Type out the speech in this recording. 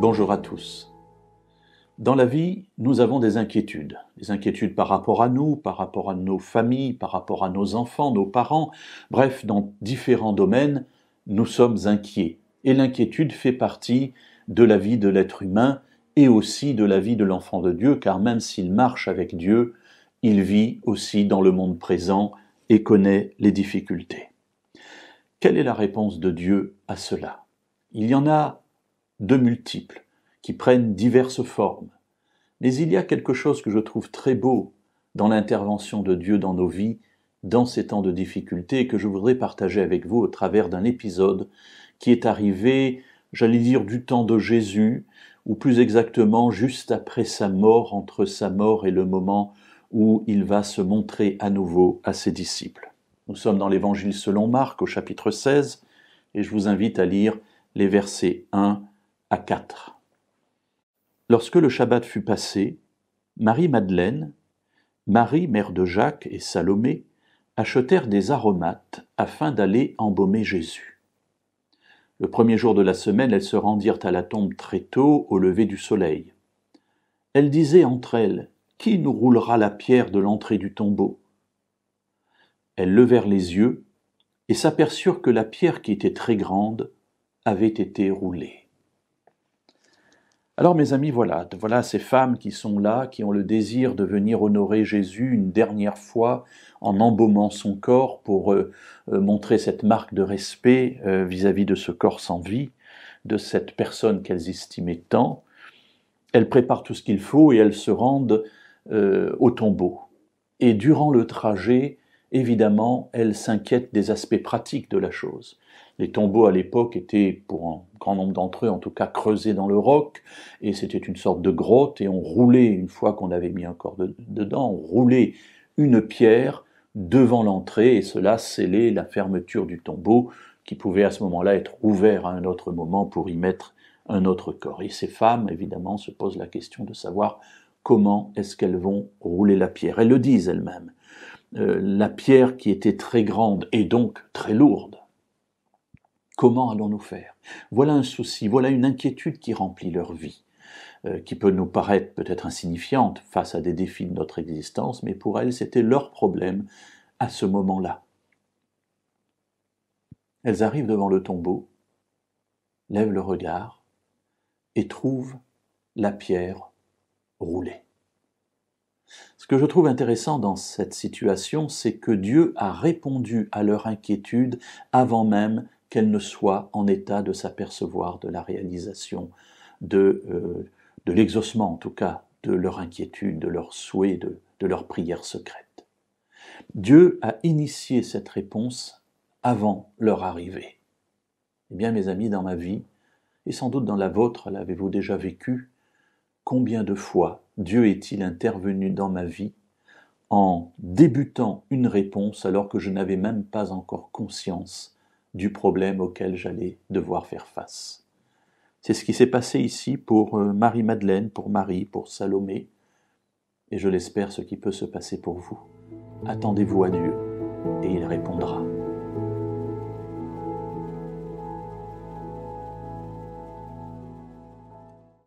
Bonjour à tous. Dans la vie, nous avons des inquiétudes. Des inquiétudes par rapport à nous, par rapport à nos familles, par rapport à nos enfants, nos parents. Bref, dans différents domaines, nous sommes inquiets. Et l'inquiétude fait partie de la vie de l'être humain et aussi de la vie de l'enfant de Dieu, car même s'il marche avec Dieu, il vit aussi dans le monde présent et connaît les difficultés. Quelle est la réponse de Dieu à cela Il y en a de multiples, qui prennent diverses formes. Mais il y a quelque chose que je trouve très beau dans l'intervention de Dieu dans nos vies, dans ces temps de difficultés que je voudrais partager avec vous au travers d'un épisode qui est arrivé, j'allais dire, du temps de Jésus, ou plus exactement juste après sa mort, entre sa mort et le moment où il va se montrer à nouveau à ses disciples. Nous sommes dans l'Évangile selon Marc au chapitre 16, et je vous invite à lire les versets 1 à quatre. Lorsque le Shabbat fut passé, Marie-Madeleine, Marie, mère de Jacques, et Salomé achetèrent des aromates afin d'aller embaumer Jésus. Le premier jour de la semaine, elles se rendirent à la tombe très tôt, au lever du soleil. Elles disaient entre elles Qui nous roulera la pierre de l'entrée du tombeau Elles levèrent les yeux et s'aperçurent que la pierre qui était très grande avait été roulée. Alors mes amis, voilà, voilà ces femmes qui sont là, qui ont le désir de venir honorer Jésus une dernière fois en embaumant son corps pour euh, euh, montrer cette marque de respect vis à -vis de ce corps sans vie, de cette personne qu'elles estimaient tant. Elles préparent tout ce qu'il faut et elles se rendent euh, au tombeau. Et durant le trajet, évidemment, elles s'inquiètent des aspects pratiques de la chose. Les tombeaux à l'époque étaient, pour un grand nombre d'entre eux en tout cas, creusés dans le roc, et c'était une sorte de grotte, et on roulait, une fois qu'on avait mis un corps dedans, on roulait une pierre devant l'entrée, et cela scellait la fermeture du tombeau, qui pouvait à ce moment-là être ouvert à un autre moment pour y mettre un autre corps. Et ces femmes, évidemment, se posent la question de savoir comment est-ce qu'elles vont rouler la pierre. Elles le disent elles-mêmes. Euh, la pierre qui était très grande et donc très lourde. Comment allons-nous faire Voilà un souci, voilà une inquiétude qui remplit leur vie, euh, qui peut nous paraître peut-être insignifiante face à des défis de notre existence, mais pour elles c'était leur problème à ce moment-là. Elles arrivent devant le tombeau, lèvent le regard et trouvent la pierre roulée. Ce que je trouve intéressant dans cette situation, c'est que Dieu a répondu à leur inquiétude avant même qu'elle ne soit en état de s'apercevoir de la réalisation euh, de, l'exaucement, en tout cas, de leur inquiétude, de leur souhait, de, de leur prière secrète. Dieu a initié cette réponse avant leur arrivée. Eh bien, mes amis, dans ma vie, et sans doute dans la vôtre, l'avez-vous déjà vécu, combien de fois Dieu est-il intervenu dans ma vie en débutant une réponse alors que je n'avais même pas encore conscience du problème auquel j'allais devoir faire face. C'est ce qui s'est passé ici pour euh, Marie-Madeleine, pour Marie, pour Salomé, et je l'espère ce qui peut se passer pour vous. Attendez-vous à Dieu, et il répondra.